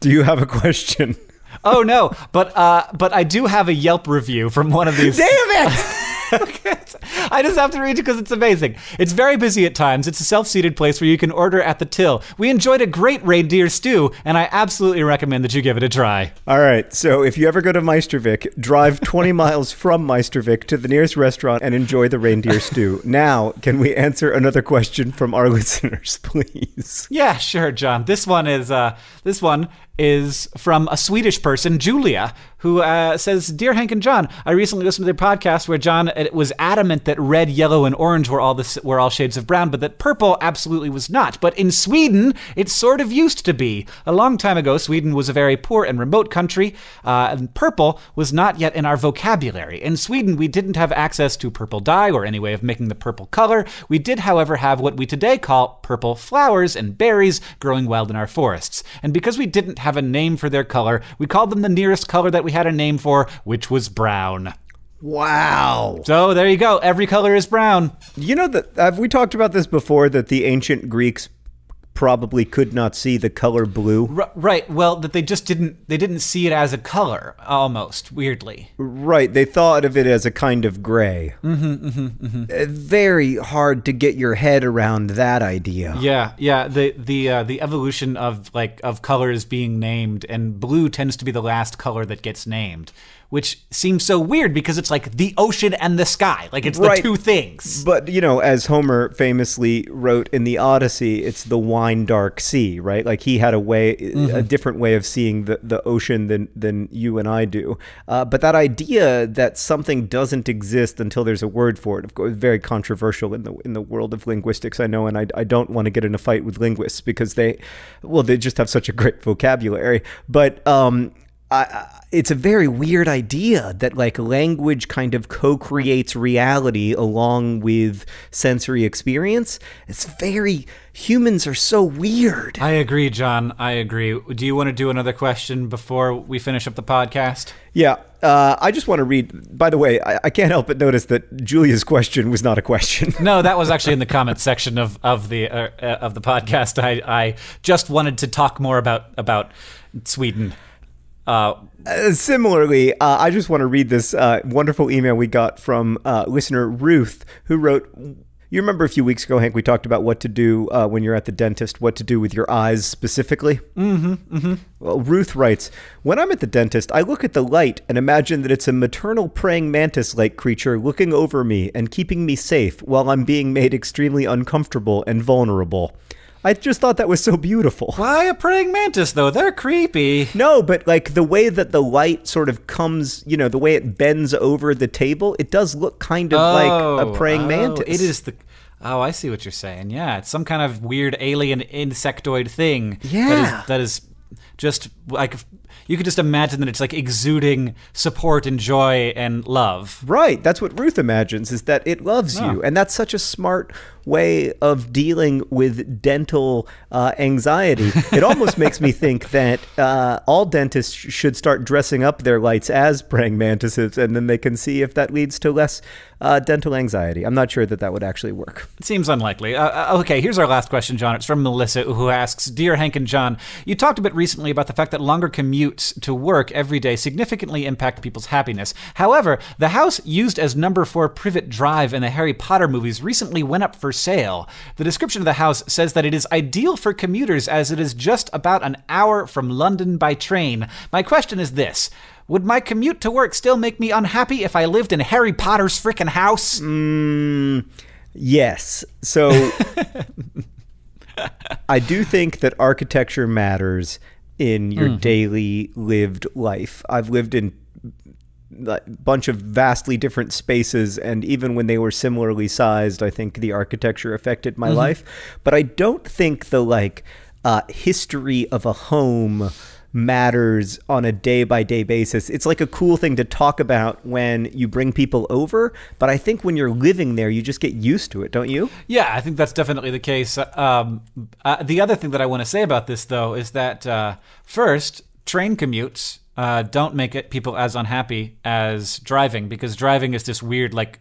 [SPEAKER 2] Do you have a question?
[SPEAKER 1] oh no, but uh, but I do have a Yelp review from one of these. Damn it! I just have to read it because it's amazing. It's very busy at times. It's a self seated place where you can order at the till. We enjoyed a great reindeer stew, and I absolutely recommend that you give it a try.
[SPEAKER 2] All right. So if you ever go to Meistervik, drive 20 miles from Meistervik to the nearest restaurant and enjoy the reindeer stew. Now, can we answer another question from our listeners, please?
[SPEAKER 1] Yeah, sure, John. This one is uh, this one is from a Swedish person, Julia, who uh, says, "Dear Hank and John, I recently listened to their podcast where John it was adamant that red, yellow, and orange were all were all shades of brown, but that purple absolutely was not. But in Sweden, it sort of used to be. A long time ago, Sweden was a very poor and remote country, uh, and purple was not yet in our vocabulary. In Sweden, we didn't have access to purple dye or any way of making the purple color. We did, however, have what we today call purple flowers and berries growing wild in our forests. And because we didn't have a name for their color, we called them the nearest color that we had a name for, which was brown. Wow. So there you go. Every color is brown. You know that have we talked about this before that
[SPEAKER 2] the ancient Greeks probably could not see the color blue.
[SPEAKER 1] R right. Well, that they just didn't they didn't see it as a color almost weirdly.
[SPEAKER 2] Right. They thought of it as a kind of gray. Mm -hmm, mm -hmm, mm -hmm. Uh, very hard to get your head around that idea.
[SPEAKER 1] Yeah. Yeah, the the uh, the evolution of like of colors being named and blue tends to be the last color that gets named which seems so weird because it's like the ocean and the sky. Like it's right. the two
[SPEAKER 2] things. But, you know, as Homer famously wrote in the Odyssey, it's the wine dark sea, right? Like he had a way, mm -hmm. a mm-hmm. different way of seeing the, the ocean than, than you and I do. Uh, but that idea that something doesn't exist until there's a word for it, of course, very controversial in the, in the world of linguistics, I know. And I, I don't want to get in a fight with linguists because they, well, they just have such a great vocabulary. But, um, it's a very weird idea that like language kind of co-creates reality along with sensory experience. It's
[SPEAKER 1] very humans are so weird. I agree, John. I agree. Do you want to do another question before we finish up the podcast?
[SPEAKER 2] Yeah. Uh, I just want to read. By the way, I, I, can't help but notice that Julia's question was not a question.
[SPEAKER 1] no, that was actually in the comments section of of the uh, uh, of the podcast. I I just wanted to talk more about about Sweden. Uh,
[SPEAKER 2] uh, similarly, uh, I just want to read this uh, wonderful email we got from uh, listener Ruth, who wrote. You remember a few weeks ago, Hank, we talked about what to do uh, when you're at the dentist, what to do with your eyes specifically. Mm-hmm. mm-hmm. Well, Ruth writes, "When I'm at the dentist, I look at the light and imagine that it's a maternal praying mantis-like creature looking over me and keeping me safe while I'm being made extremely uncomfortable and vulnerable." I just thought that was so beautiful. Why a
[SPEAKER 1] praying mantis though? They're creepy.
[SPEAKER 2] No, but like the way that the light sort of comes, you know, the way it bends over the table, it does look kind of oh, like a oh, praying oh, mantis. It is the
[SPEAKER 1] Oh, I see what you're saying. Yeah, it's some kind of weird alien insectoid thing. Yeah. That is, that is just like you could just imagine that it's like exuding support and joy and love. Right.
[SPEAKER 2] That's what Ruth imagines is that it loves oh. you. And that's such a smart way of dealing with dental uh, anxiety. It almost makes me think that uh, all dentists should start dressing up their lights as praying mantises, and then they can see if that leads to less uh, dental anxiety. I'm not sure that that would actually work.
[SPEAKER 1] It seems unlikely. Uh, uh, okay, here's our last question, John. It's from Melissa, who asks Dear Hank and John, you talked a bit recently about the fact that longer commutes to work every day significantly impact people's happiness. However, the house used as number four privet drive in the Harry Potter movies recently went up for sale. The description of the house says that it is ideal for commuters as it is just about an hour from London by train. My question is this. Would my commute to work still make me unhappy if I lived in Harry Potter's frickin' house? Mm, yes. So
[SPEAKER 2] I do think that architecture matters in your mm. daily lived life. I've lived in bunch of vastly different spaces, and even when they were similarly sized, I think the architecture affected my mm -hmm. life. But I don't think the like uh, history of a home matters on a day by day basis. It's like a cool thing to talk about when you bring people over, but I think when you're living there, you just get used to it, don't you?
[SPEAKER 1] Yeah, I think that's definitely the case. Um, uh, the other thing that I want to say about this, though, is that uh, first, train commutes uh, don't make it people as unhappy as driving because driving is this weird like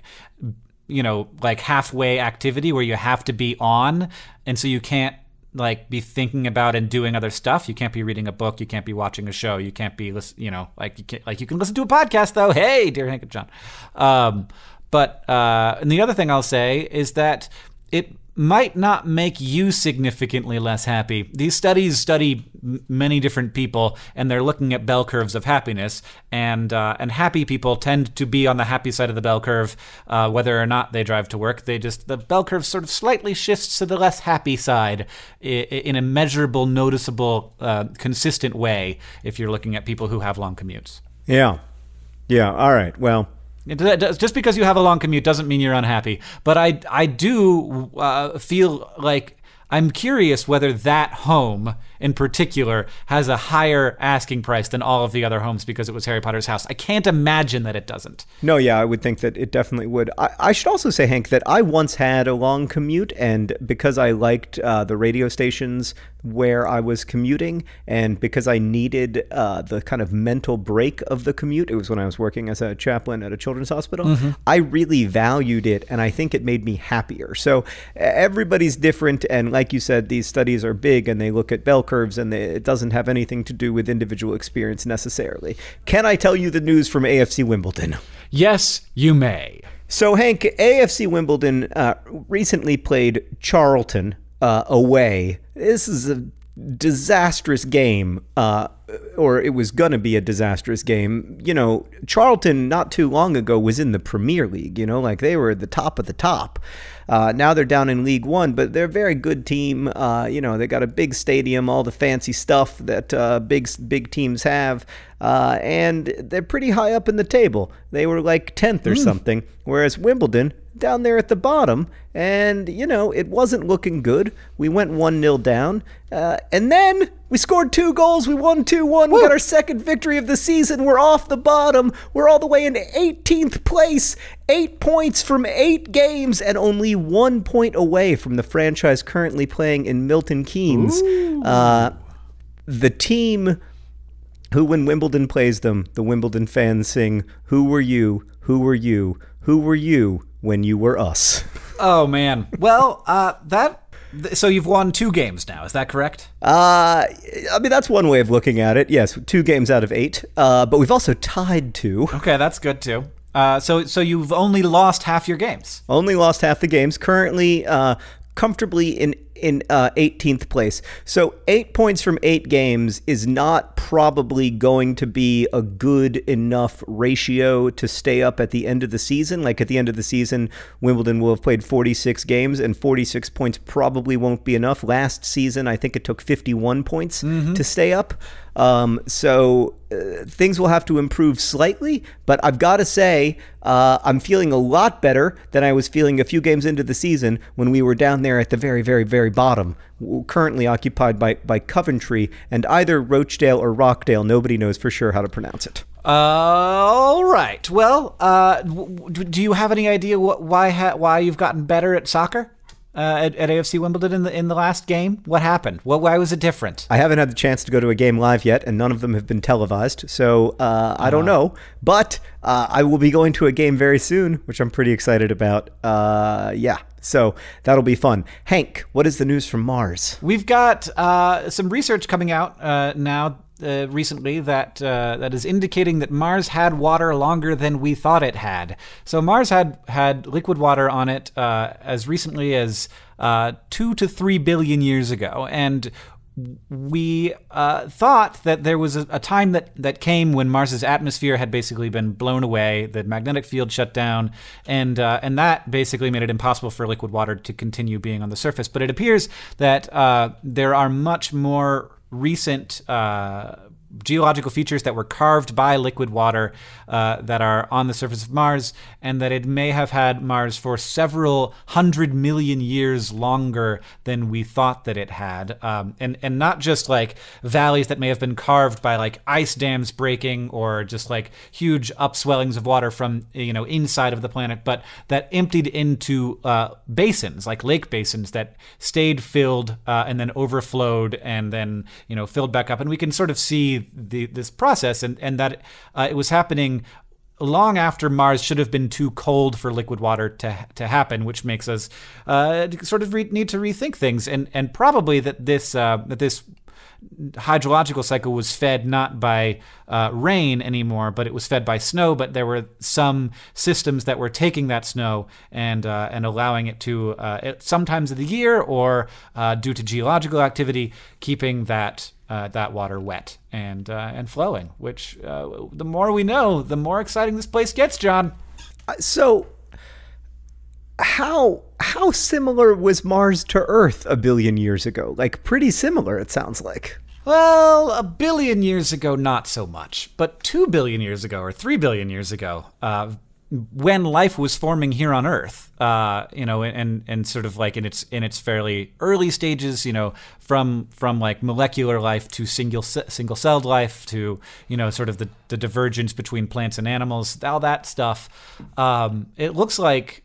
[SPEAKER 1] you know like halfway activity where you have to be on and so you can't like be thinking about and doing other stuff you can't be reading a book you can't be watching a show you can't be listen, you know like you can like you can listen to a podcast though hey dear hank and john um, but uh, and the other thing i'll say is that it might not make you significantly less happy. These studies study many different people, and they're looking at bell curves of happiness. and uh, And happy people tend to be on the happy side of the bell curve, uh, whether or not they drive to work. They just the bell curve sort of slightly shifts to the less happy side in a measurable, noticeable, uh, consistent way. If you're looking at people who have long commutes.
[SPEAKER 2] Yeah. Yeah. All right. Well.
[SPEAKER 1] Just because you have a long commute doesn't mean you're unhappy. But I, I do uh, feel like I'm curious whether that home in particular has a higher asking price than all of the other homes because it was Harry Potter's house. I can't imagine that it doesn't.
[SPEAKER 2] No, yeah, I would think that it definitely would. I, I should also say, Hank, that I once had a long commute, and because I liked uh, the radio stations where I was commuting, and because I needed uh, the kind of mental break of the commute, it was when I was working as a chaplain at a children's hospital. Mm-hmm. I really valued it, and I think it made me happier. So everybody's different, and like you said, these studies are big, and they look at bell curves, and they, it doesn't have anything to do with individual experience necessarily. Can I tell you the news from AFC Wimbledon?
[SPEAKER 1] Yes, you
[SPEAKER 2] may. So, Hank, AFC Wimbledon uh, recently played Charlton, uh, away. This is a disastrous game, uh, or it was going to be a disastrous game. You know, Charlton not too long ago was in the Premier League, you know, like they were at the top of the top. Uh, now they're down in League One, but they're a very good team. Uh, you know, they got a big stadium, all the fancy stuff that uh, big big teams have, uh, and they're pretty high up in the table. They were like tenth or mm. something, whereas Wimbledon down there at the bottom. And, you know, it wasn't looking good. We went 1 0 down. Uh, and then we scored two goals. We won 2 1. We got our second victory of the season. We're off the bottom. We're all the way in 18th place, eight points from eight games, and only one point away from the franchise currently playing in Milton Keynes. Uh, the team who, when Wimbledon plays them, the Wimbledon fans sing, Who were you? Who were you? Who were you? when you were us.
[SPEAKER 1] oh man. Well, uh, that. So you've won two games now. Is that correct?
[SPEAKER 2] Uh, I mean that's one way of looking at it. Yes, two games out of eight. Uh, but we've also tied two.
[SPEAKER 1] Okay, that's good too. Uh, so so you've only lost half your games.
[SPEAKER 2] Only lost half the games. Currently, uh, comfortably in in uh, 18th place. So eight points from eight games is not probably going to be a good enough ratio to stay up at the end of the season. Like at the end of the season, Wimbledon will have played 46 games, and 46 points probably won't be enough. Last season, I think it took 51 points mm -hmm. to stay up. Um, so uh, things will have to improve slightly, but I've got to say, uh, I'm feeling a lot better than I was feeling a few games into the season when we were down there at the very, very, very bottom, currently occupied by, by Coventry and either Rochdale or Rockdale. Nobody knows for sure how to pronounce it.
[SPEAKER 1] Uh, all right. Well, uh, do you have any idea what, why why you've gotten better at soccer? uh, at, at, AFC Wimbledon in the in the last game? What happened? What why was it different?
[SPEAKER 2] I haven't had the chance to go to a game live yet, and none of them have been televised, so uh, I don't ah. know. But uh, I will be going to a game very soon, which I'm pretty excited about. Uh, yeah, so that'll be fun. Hank, what is the news from Mars?
[SPEAKER 1] We've got uh, some research coming out uh, now uh, recently that uh, that is indicating that Mars had water longer than we thought it had. So Mars had had liquid water on it uh, as recently as uh, two to three billion years ago, and we uh, thought that there was a, a, time that, that came when Mars's atmosphere had basically been blown away, the magnetic field shut down, and uh, and that basically made it impossible for liquid water to continue being on the surface. But it appears that uh, there are much more recent uh, geological features that were carved by liquid water uh, that are on the surface of Mars, and that it may have had Mars for several hundred million years longer than we thought that it had, um, and and not just like valleys that may have been carved by like ice dams breaking or just like huge upswellings of water from you know inside of the planet, but that emptied into uh, basins like lake basins that stayed filled uh, and then overflowed and then you know filled back up, and we can sort of see the, this process and, and that uh, it was happening long after Mars should have been too cold for liquid water to to happen, which makes us uh, sort of re- need to rethink things, and and probably that this uh, that this hydrological cycle was fed not by uh, rain anymore, but it was fed by snow. But there were some systems that were taking that snow and uh, and allowing it to uh, at some times of the year or uh, due to geological activity, keeping that uh, that water wet and uh, and flowing. Which uh, the more we know, the more exciting this place gets, John. Uh, so, how how similar was Mars to Earth a
[SPEAKER 2] billion years ago? Like pretty similar, it sounds like.
[SPEAKER 1] Well, a billion years ago, not so much, but two billion years ago or three billion years ago, uh, when life was forming here on Earth, uh, you know, and and sort of like in its in its fairly early stages, you know, from from like molecular life to single single celled life to you know sort of the the divergence between plants and animals, all that stuff. Um, it looks like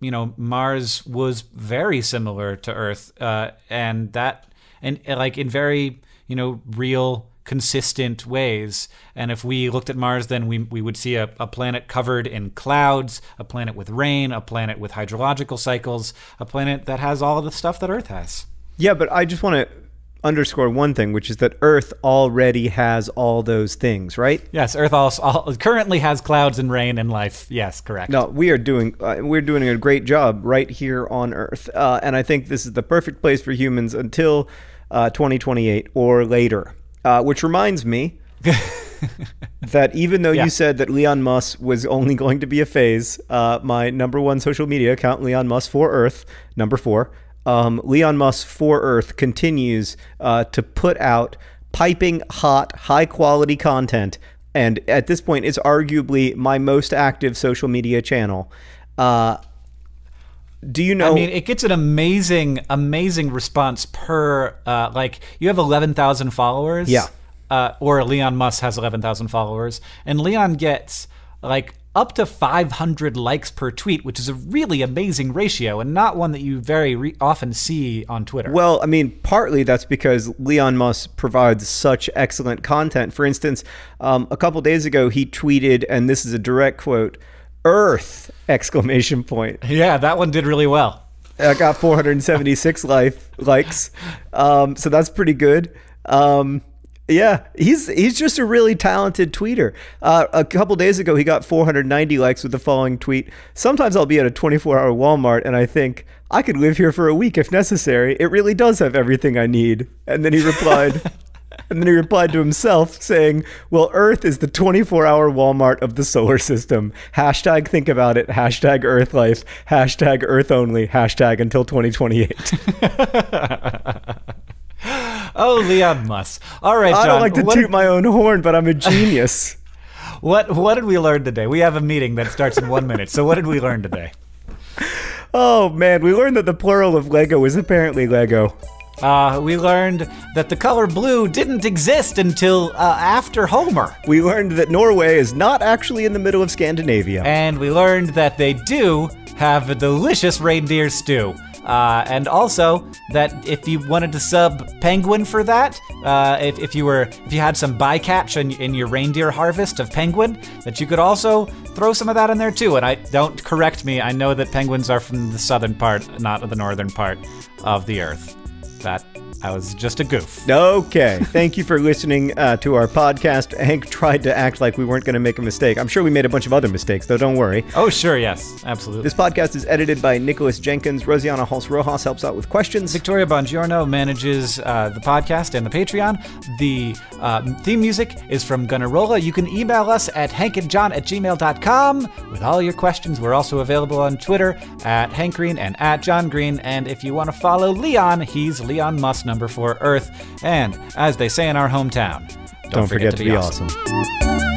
[SPEAKER 1] you know Mars was very similar to Earth, uh, and that and like in very you know real consistent ways. And if we looked at Mars, then we, we would see a, a planet covered in clouds, a planet with rain, a planet with hydrological cycles, a planet that has all of the stuff that Earth has.
[SPEAKER 2] Yeah, but I just want to underscore one thing, which is that Earth already has all those things, right?
[SPEAKER 1] Yes, Earth also all, currently has clouds and rain and life. Yes, correct. No,
[SPEAKER 2] we are doing uh, we're doing a great job right here on Earth, uh, and I think this is the perfect place for humans until uh, 2028 or later. Uh, which reminds me that even though yeah. you said that Leon Musk was only going to be a phase, uh, my number one social media account, Leon Musk for Earth, number four, um, Leon Musk for Earth continues uh, to put out piping hot, high quality content. And at this point, it's arguably my most active social media channel.
[SPEAKER 1] Uh, do you know? I mean, it gets an amazing, amazing response per uh, like you have eleven thousand followers. Yeah. Uh, or Leon Musk has eleven thousand followers, and Leon gets like up to 500 likes per tweet, which is a really amazing ratio and not one that you very re- often see on Twitter.
[SPEAKER 2] Well, I mean, partly that's because Leon Musk provides such excellent content. For instance, um, a couple days ago, he tweeted, and this is a direct quote Earth! Exclamation point. Yeah, that one did really well. I got 476 life likes, um, so that's pretty good. Um, yeah, he's he's just a really talented tweeter. Uh, a couple days ago, he got 490 likes with the following tweet: "Sometimes I'll be at a 24-hour Walmart and I think I could live here for a week if necessary. It really does have everything I need." And then he replied. And then he replied to himself saying, Well, Earth is the 24 hour Walmart of the solar system. Hashtag think about it. Hashtag Earth life. Hashtag Earth only. Hashtag until 2028.
[SPEAKER 1] oh, Leon Musk. All right, John. I don't like to what... toot my own horn, but I'm a genius. what, what did we learn today? We have a meeting that starts in one minute. So, what did we learn today? Oh,
[SPEAKER 2] man. We learned that the plural of Lego is apparently Lego.
[SPEAKER 1] Uh, we learned that the color blue didn't exist until uh, after Homer.
[SPEAKER 2] We learned that Norway is not actually in the middle of Scandinavia.
[SPEAKER 1] And we learned that they do have a delicious reindeer stew. Uh, and also that if you wanted to sub penguin for that, uh, if, if you were if you had some bycatch in, in your reindeer harvest of penguin, that you could also throw some of that in there too. And I don't correct me, I know that penguins are from the southern part, not the northern part of the earth. That. I was just a goof.
[SPEAKER 2] Okay. Thank you for listening uh, to our podcast. Hank tried to act like we weren't going to make a mistake. I'm sure we made a bunch of other mistakes, though. Don't worry. Oh, sure. Yes.
[SPEAKER 1] Absolutely. This podcast is edited by Nicholas Jenkins. Rosianna
[SPEAKER 2] Hals Rojas helps out with
[SPEAKER 1] questions. Victoria Bongiorno manages uh, the podcast and the Patreon. The uh, theme music is from Gunnarola. You can email us at hankandjohn at gmail.com with all your questions. We're also available on Twitter at Hank Green and at John Green. And if you want to follow Leon, he's Leon Musner number four, Earth. And as they say in our hometown, don't, don't forget, forget, to be, awesome. awesome.